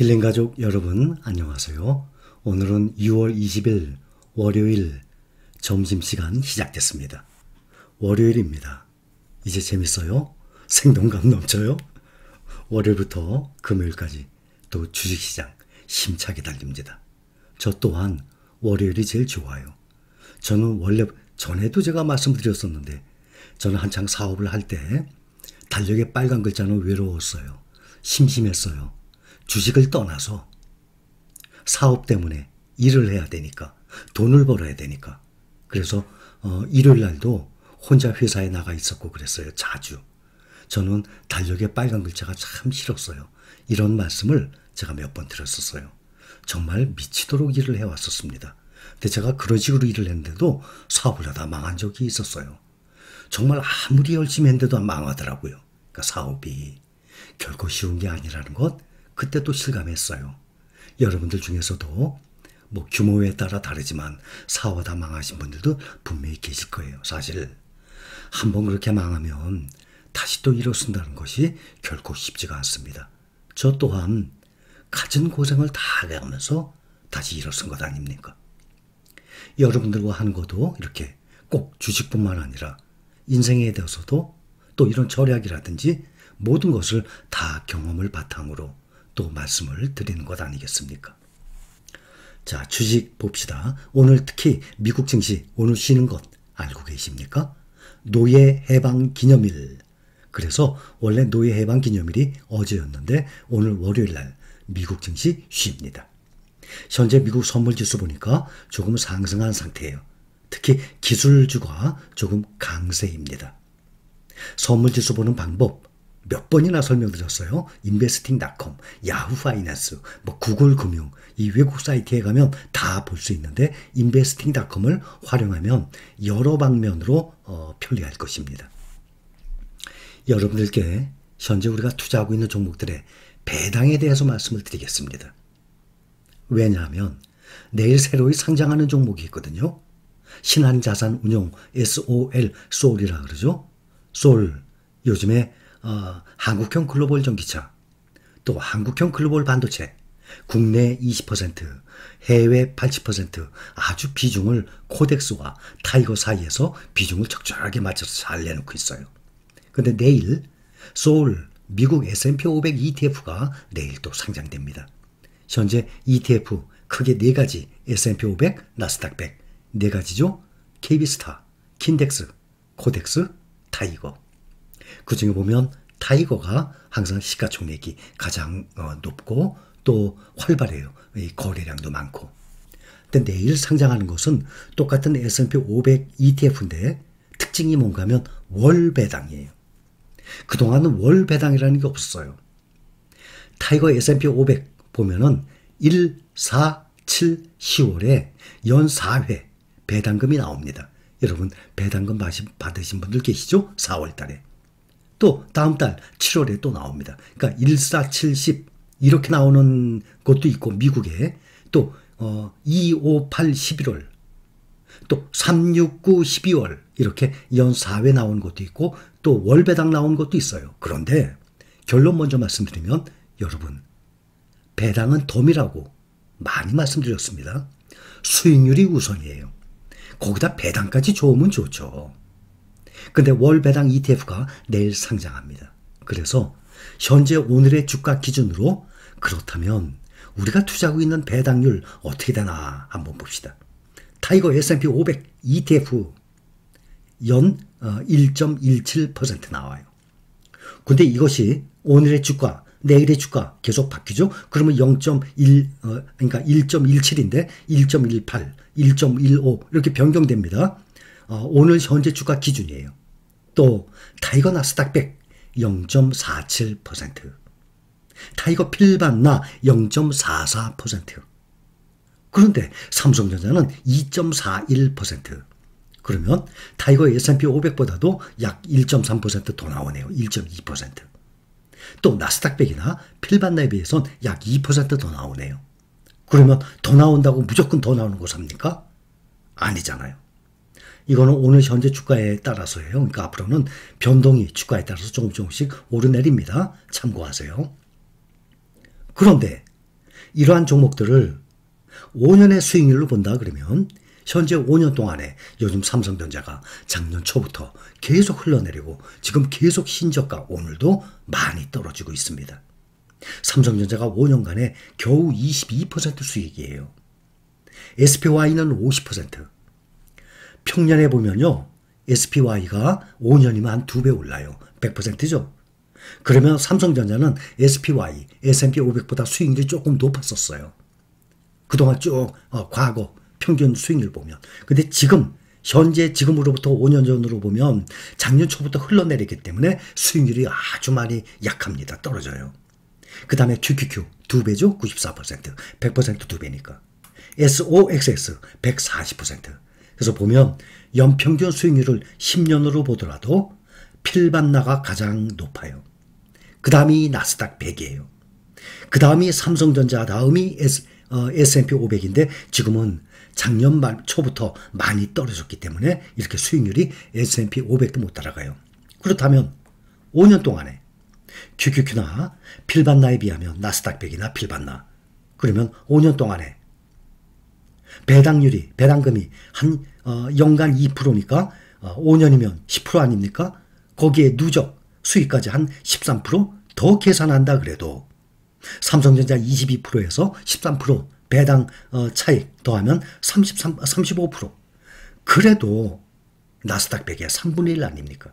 힐링 가족 여러분 안녕하세요. 오늘은 6월 20일 월요일 점심시간 시작됐습니다. 월요일입니다. 이제 재밌어요? 생동감 넘쳐요? 월요일부터 금요일까지 또 주식시장 심차게 달립니다. 저 또한 월요일이 제일 좋아요. 저는 원래 전에도 제가 말씀드렸었는데 저는 한창 사업을 할 때 달력에 빨간 글자는 외로웠어요. 심심했어요. 주식을 떠나서 사업 때문에 일을 해야 되니까 돈을 벌어야 되니까 그래서 어, 일요일 날도 혼자 회사에 나가 있었고 그랬어요 자주 저는 달력에 빨간 글자가 참 싫었어요 이런 말씀을 제가 몇 번 들었었어요 정말 미치도록 일을 해왔었습니다 근데 제가 그런 식으로 일을 했는데도 사업을 하다 망한 적이 있었어요 정말 아무리 열심히 했는데도 망하더라고요 그러니까 사업이 결코 쉬운 게 아니라는 것 그때 또 실감했어요. 여러분들 중에서도 뭐 규모에 따라 다르지만 사업하다 망하신 분들도 분명히 계실 거예요. 사실 한 번 그렇게 망하면 다시 또 일어선다는 것이 결코 쉽지가 않습니다. 저 또한 가진 고생을 다 해가면서 다시 일어선 것 아닙니까? 여러분들과 하는 것도 이렇게 꼭 주식뿐만 아니라 인생에 대해서도 또 이런 절약이라든지 모든 것을 다 경험을 바탕으로 또 말씀을 드리는 것 아니겠습니까? 자, 주식 봅시다. 오늘 특히 미국 증시 오늘 쉬는 것 알고 계십니까? 노예 해방 기념일. 그래서 원래 노예 해방 기념일이 어제였는데 오늘 월요일 날 미국 증시 쉽니다. 현재 미국 선물 지수 보니까 조금 상승한 상태예요. 특히 기술주가 조금 강세입니다. 선물 지수 보는 방법 몇 번이나 설명드렸어요. 인베스팅닷컴, 야후 파이낸스, 뭐 구글 금융 이 외국 사이트에 가면 다 볼 수 있는데 인베스팅닷컴을 활용하면 여러 방면으로 어, 편리할 것입니다. 여러분들께 현재 우리가 투자하고 있는 종목들의 배당에 대해서 말씀을 드리겠습니다. 왜냐하면 내일 새로이 상장하는 종목이 있거든요. 신한자산운용 SOL 솔이라 그러죠. SOL 요즘에 어, 한국형 글로벌 전기차, 또 한국형 글로벌 반도체, 국내 20%, 해외 80% 아주 비중을 코덱스와 타이거 사이에서 비중을 적절하게 맞춰서 잘 내놓고 있어요. 근데 내일 소울 미국 S&P 500 ETF가 내일 또 상장됩니다. 현재 ETF 크게 네 가지 S&P 500, 나스닥 100, 네 가지죠. KB스타, 킨덱스, 코덱스, 타이거. 그 중에 보면 타이거가 항상 시가총액이 가장 어, 높고 또 활발해요. 거래량도 많고. 근데 내일 상장하는 것은 똑같은 S&P 500 ETF인데 특징이 뭔가 하면 월 배당이에요. 그동안은 월 배당이라는 게 없어요. 타이거 S&P 500 보면은 1, 4, 7, 10월에 연 4회 배당금이 나옵니다. 여러분 배당금 받으신 분들 계시죠? 4월 달에. 또 다음 달 7월에 또 나옵니다. 그러니까 1470 이렇게 나오는 것도 있고 미국에 또 어, 258 1월또369 12월 이렇게 연 4회 나온 것도 있고 또 월배당 나온 것도 있어요. 그런데 결론 먼저 말씀드리면 여러분 배당은 덤이라고 많이 말씀드렸습니다. 수익률이 우선이에요. 거기다 배당까지 좋으면 좋죠. 근데 월 배당 ETF가 내일 상장합니다. 그래서 현재 오늘의 주가 기준으로 그렇다면 우리가 투자하고 있는 배당률 어떻게 되나 한번 봅시다. 타이거 S&P 500 ETF 연 1.17% 나와요. 근데 이것이 오늘의 주가, 내일의 주가 계속 바뀌죠? 그러면 0.1 어, 그러니까 1.17인데 1.18, 1.15 이렇게 변경됩니다. 어, 오늘 현재 주가 기준이에요. 또 타이거 나스닥 100 0.47%, 타이거 필반나 0.44%. 그런데 삼성전자는 2.41%. 그러면 타이거 S&P 500보다도 약 1.3%더 나오네요. 1.2%. 또 나스닥백이나 필반나에 비해선 약 2%더 나오네요. 그러면 더 나온다고 무조건 더 나오는 거 삽니까? 아니잖아요. 이거는 오늘 현재 주가에 따라서예요. 그러니까 앞으로는 변동이 주가에 따라서 조금 조금씩 오르내립니다. 참고하세요. 그런데 이러한 종목들을 5년의 수익률로 본다 그러면 현재 5년 동안에 요즘 삼성전자가 작년 초부터 계속 흘러내리고 지금 계속 신저가 오늘도 많이 떨어지고 있습니다. 삼성전자가 5년간에 겨우 22% 수익이에요. SPY는 50%, 평년에 보면요. SPY가 5년이면 한두배 올라요. 100%죠. 그러면 삼성전자는 SPY, S&P 500보다 수익률이 조금 높았었어요. 그동안 쭉 어, 과거 평균 수익률 보면. 근데 지금 현재 지금으로부터 5년 전으로 보면 작년 초부터 흘러내리기 때문에 수익률이 아주 많이 약합니다. 떨어져요. 그 다음에 QQQ 2 배죠? 94% 1 0 0 2 배니까 s o x x 140% 그래서 보면 연평균 수익률을 10년으로 보더라도 필반나가 가장 높아요. 그 다음이 나스닥 100이에요. 그 다음이 삼성전자, 다음이 S, 어, S&P 500인데 지금은 작년 말 초부터 많이 떨어졌기 때문에 이렇게 수익률이 S&P 500도 못 따라가요. 그렇다면 5년 동안에 QQQ나 필반나에 비하면 나스닥 100이나 필반나 그러면 5년 동안에 배당률이 배당금이 한 어, 연간 2%니까 어, 5년이면 10% 아닙니까? 거기에 누적 수익까지 한 13%더 계산한다 그래도 삼성전자 22%에서 13% 배당 어, 차익 더하면 33, 35% 그래도 나스닥 100의 3분의 1 아닙니까?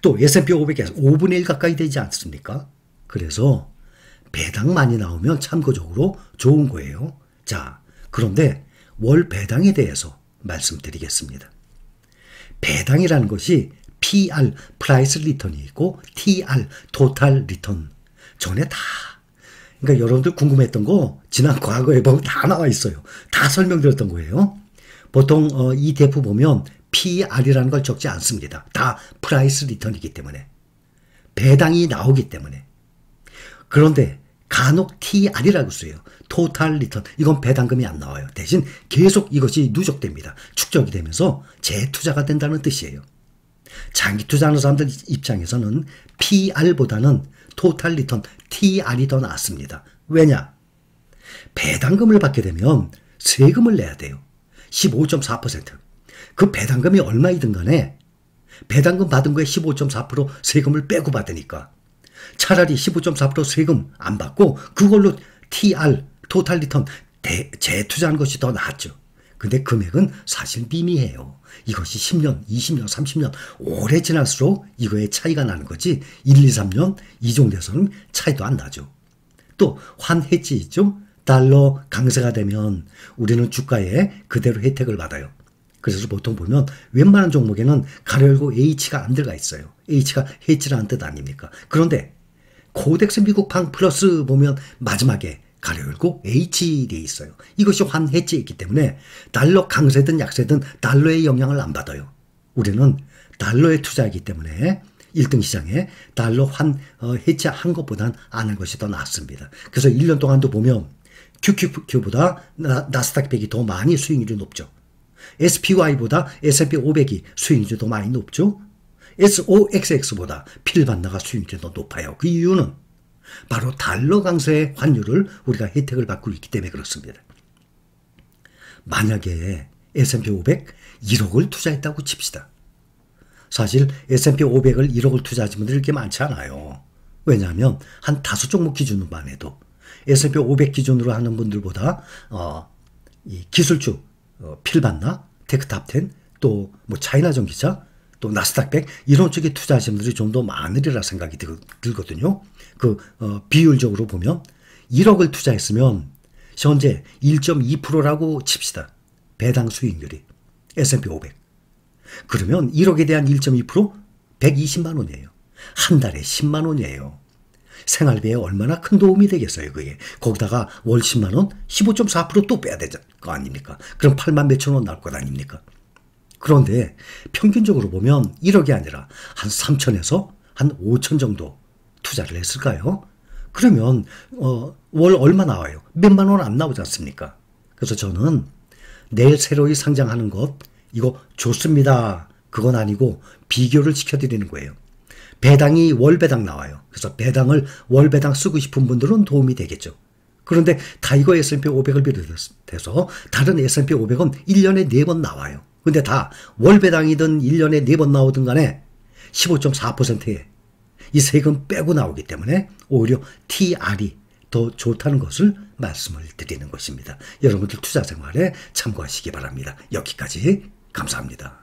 또 S&P 5 0 0에 5분의 1 가까이 되지 않습니까? 그래서 배당 많이 나오면 참고적으로 좋은 거예요. 자, 그런데 월 배당에 대해서 말씀드리겠습니다. 배당이라는 것이 PR, 프라이스 리턴이 있고 TR, 토탈 리턴. 전에 다. 그러니까 여러분들 궁금했던 거 지난 과거에 보면 뭐 다 나와 있어요. 다 설명드렸던 거예요. 보통 어, 이 대표 보면 PR이라는 걸 적지 않습니다. 다 프라이스 리턴이기 때문에. 배당이 나오기 때문에. 그런데 간혹 TR이라고 써요. 토탈 리턴 이건 배당금이 안 나와요. 대신 계속 이것이 누적됩니다. 축적이 되면서 재투자가 된다는 뜻이에요. 장기 투자하는 사람들 입장에서는 PR보다는 토탈 리턴 TR이 더 낫습니다. 왜냐? 배당금을 받게 되면 세금을 내야 돼요. 15.4%. 그 배당금이 얼마이든 간에 배당금 받은 거에 15.4% 세금을 빼고 받으니까 차라리 15.4% 세금 안 받고 그걸로 TR 토탈 리턴 대, 재투자한 것이 더 낫죠. 근데 금액은 사실 미미해요. 이것이 10년, 20년, 30년 오래 지날수록 이거에 차이가 나는 거지 1, 2, 3년 이 정도에서는 차이도 안 나죠. 또 환해지 있죠. 달러 강세가 되면 우리는 주가에 그대로 혜택을 받아요. 그래서 보통 보면 웬만한 종목에는 가려고 H가 안 들어가 있어요. H가 해지라는 뜻 아닙니까? 그런데 코덱스 미국판 플러스 보면 마지막에 가려 열고 H 돼 있어요. 이것이 환해지에 기 때문에 달러 강세든 약세든 달러의 영향을 안 받아요. 우리는 달러에 투자하기 때문에 1등 시장에 달러 환 어, 해체한 것보단 안한 것이 더 낫습니다. 그래서 1년 동안도 보면 QQQ보다 나스닥 100이 더 많이 수익률이 높죠. SPY보다 S&P 500이 수익률이 더 많이 높죠. SOXX보다 필반나가 수익률이 더 높아요. 그 이유는 바로 달러 강세의 환율을 우리가 혜택을 받고 있기 때문에 그렇습니다. 만약에 S&P 500 1억을 투자했다고 칩시다. 사실 S&P 500을 1억을 투자하신 분들이 이렇게 많지 않아요. 왜냐하면 한 다섯 종목 기준으로만 해도 S&P 500 기준으로 하는 분들보다 어, 기술주 어, 필반나, 테크탑텐, 또뭐 차이나 전기차 또 나스닥 100 이런 쪽에 투자하시는 분들이 좀 더 많으리라 생각이 들거든요. 그 어, 비율적으로 보면 1억을 투자했으면 현재 1.2%라고 칩시다. 배당 수익률이 S&P 500. 그러면 1억에 대한 1.2% 120만 원이에요. 한 달에 10만 원이에요. 생활비에 얼마나 큰 도움이 되겠어요, 그게. 거기다가 월 10만 원, 15.4%또 빼야 되잖아. 거 아닙니까? 그럼 8만 몇천 원 나올 것 아닙니까? 그런데 평균적으로 보면 1억이 아니라 한 3천에서 한 5천 정도 투자를 했을까요? 그러면 어, 월 얼마 나와요? 몇만 원 안 나오지 않습니까? 그래서 저는 내일 새로이 상장하는 것 이거 좋습니다. 그건 아니고 비교를 시켜드리는 거예요. 배당이 월 배당 나와요. 그래서 배당을 월 배당 쓰고 싶은 분들은 도움이 되겠죠. 그런데 다이거 S&P 500을 비롯해서 다른 S&P 500은 1년에 4번 나와요. 근데 다 월배당이든 1년에 4번 나오든 간에 15.4%에 이 세금 빼고 나오기 때문에 오히려 TR이 더 좋다는 것을 말씀을 드리는 것입니다. 여러분들 투자 생활에 참고하시기 바랍니다. 여기까지 감사합니다.